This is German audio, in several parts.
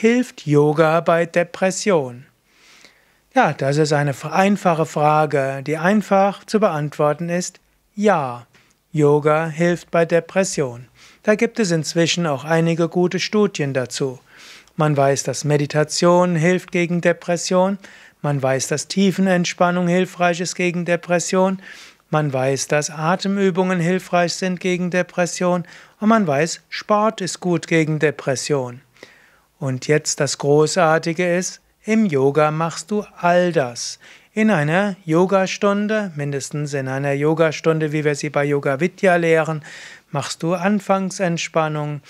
Hilft Yoga bei Depression? Ja, das ist eine einfache Frage, die einfach zu beantworten ist. Ja, Yoga hilft bei Depression. Da gibt es inzwischen auch einige gute Studien dazu. Man weiß, dass Meditation hilft gegen Depression. Man weiß, dass Tiefenentspannung hilfreich ist gegen Depression. Man weiß, dass Atemübungen hilfreich sind gegen Depression. Und man weiß, Sport ist gut gegen Depression. Und jetzt das Großartige ist, im Yoga machst du all das. In einer Yogastunde, mindestens in einer Yogastunde, wie wir sie bei Yoga Vidya lehren, machst du Anfangsentspannung.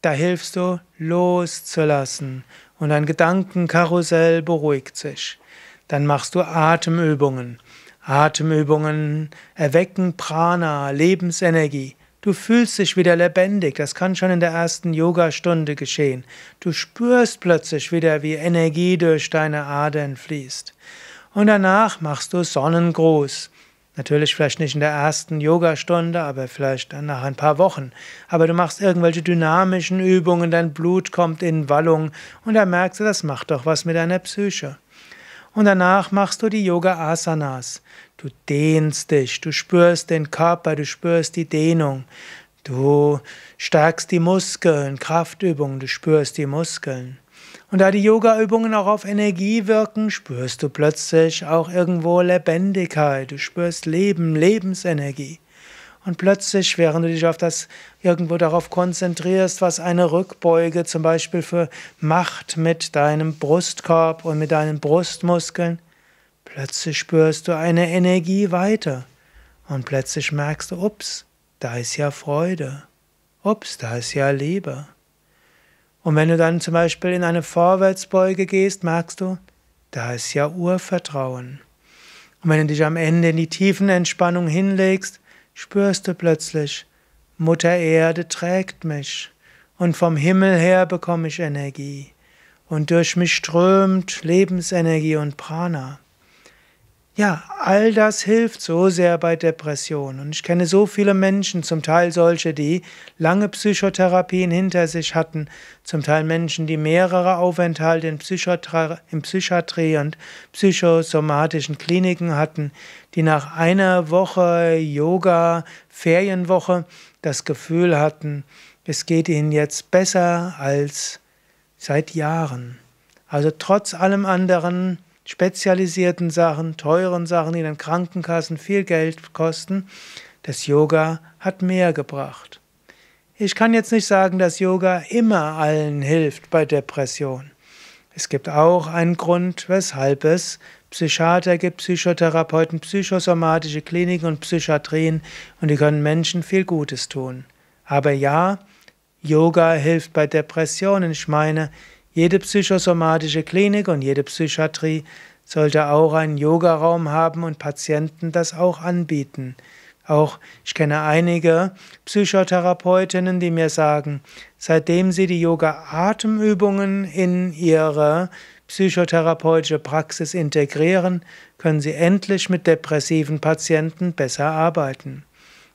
Da hilfst du loszulassen und dein Gedankenkarussell beruhigt sich. Dann machst du Atemübungen. Atemübungen erwecken Prana, Lebensenergie. Du fühlst dich wieder lebendig. Das kann schon in der ersten Yogastunde geschehen. Du spürst plötzlich wieder, wie Energie durch deine Adern fließt. Und danach machst du Sonnengruß. Natürlich vielleicht nicht in der ersten Yogastunde, aber vielleicht nach ein paar Wochen. Aber du machst irgendwelche dynamischen Übungen, dein Blut kommt in Wallung und da merkst du, das macht doch was mit deiner Psyche und danach machst du die Yoga Asanas. Du dehnst dich, du spürst den Körper, du spürst die Dehnung. Du stärkst die Muskeln, Kraftübungen, du spürst die Muskeln. Und da die Yoga-Übungen auch auf Energie wirken, spürst du plötzlich auch irgendwo Lebendigkeit, du spürst Leben, Lebensenergie. Und plötzlich, während du dich auf das irgendwo darauf konzentrierst, was eine Rückbeuge zum Beispiel für macht mit deinem Brustkorb und mit deinen Brustmuskeln, plötzlich spürst du eine Energie weiter. Und plötzlich merkst du, ups, da ist ja Freude. Ups, da ist ja Liebe. Und wenn du dann zum Beispiel in eine Vorwärtsbeuge gehst, merkst du, da ist ja Urvertrauen. Und wenn du dich am Ende in die tiefen Entspannung hinlegst, spürst du plötzlich, Mutter Erde trägt mich und vom Himmel her bekomme ich Energie und durch mich strömt Lebensenergie und Prana. Ja, all das hilft so sehr bei Depressionen. Und ich kenne so viele Menschen, zum Teil solche, die lange Psychotherapien hinter sich hatten, zum Teil Menschen, die mehrere Aufenthalte in, Psychotra in Psychiatrie und psychosomatischen Kliniken hatten, die nach einer Woche Yoga, Ferienwoche das Gefühl hatten, es geht ihnen jetzt besser als seit Jahren. Also trotz allem anderen spezialisierten Sachen, teuren Sachen, die in den Krankenkassen viel Geld kosten. Das Yoga hat mehr gebracht. Ich kann jetzt nicht sagen, dass Yoga immer allen hilft bei Depressionen. Es gibt auch einen Grund, weshalb es Psychiater gibt, Psychotherapeuten, psychosomatische Kliniken und Psychiatrien und die können Menschen viel Gutes tun. Aber ja, Yoga hilft bei Depressionen. Ich meine, jede psychosomatische Klinik und jede Psychiatrie sollte auch einen Yogaraum haben und Patienten das auch anbieten. Auch ich kenne einige Psychotherapeutinnen, die mir sagen, seitdem sie die Yoga-Atemübungen in ihre psychotherapeutische Praxis integrieren, können sie endlich mit depressiven Patienten besser arbeiten.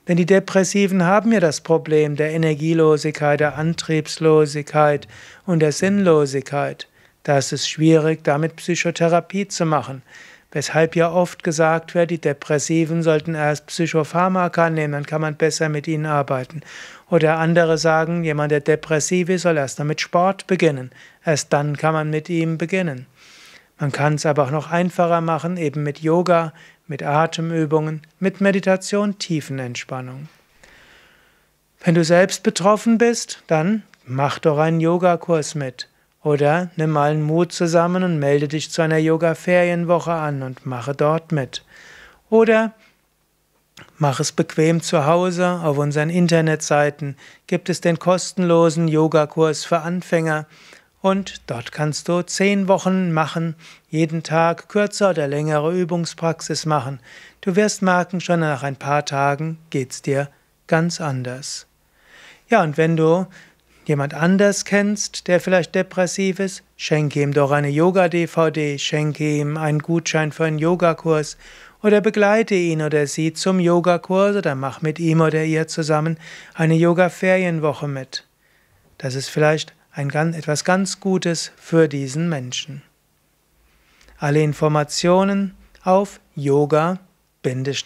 Denn die Depressiven haben ja das Problem der Energielosigkeit, der Antriebslosigkeit und der Sinnlosigkeit. Da ist es schwierig, damit Psychotherapie zu machen. Weshalb ja oft gesagt wird, die Depressiven sollten erst Psychopharmaka nehmen, dann kann man besser mit ihnen arbeiten. Oder andere sagen, jemand, der depressiv ist, soll erst damit Sport beginnen. Erst dann kann man mit ihm beginnen. Man kann es aber auch noch einfacher machen, eben mit Yoga, mit Atemübungen, mit Meditation, Tiefenentspannung. Wenn du selbst betroffen bist, dann mach doch einen Yogakurs mit. Oder nimm mal einen Mut zusammen und melde dich zu einer Yoga-Ferienwoche an und mache dort mit. Oder mach es bequem zu Hause. Auf unseren Internetseiten gibt es den kostenlosen Yogakurs für Anfänger und dort kannst du zehn Wochen machen, jeden Tag kürzer oder längere Übungspraxis machen. Du wirst merken, schon nach ein paar Tagen geht's dir ganz anders. Ja, und wenn du jemand anders kennst, der vielleicht depressiv ist, schenke ihm doch eine Yoga-DVD, schenke ihm einen Gutschein für einen Yogakurs oder begleite ihn oder sie zum Yogakurs oder mach mit ihm oder ihr zusammen eine Yoga-Ferienwoche mit. Das ist vielleicht ein, etwas ganz Gutes für diesen Menschen. Alle Informationen auf yoga-vidya.de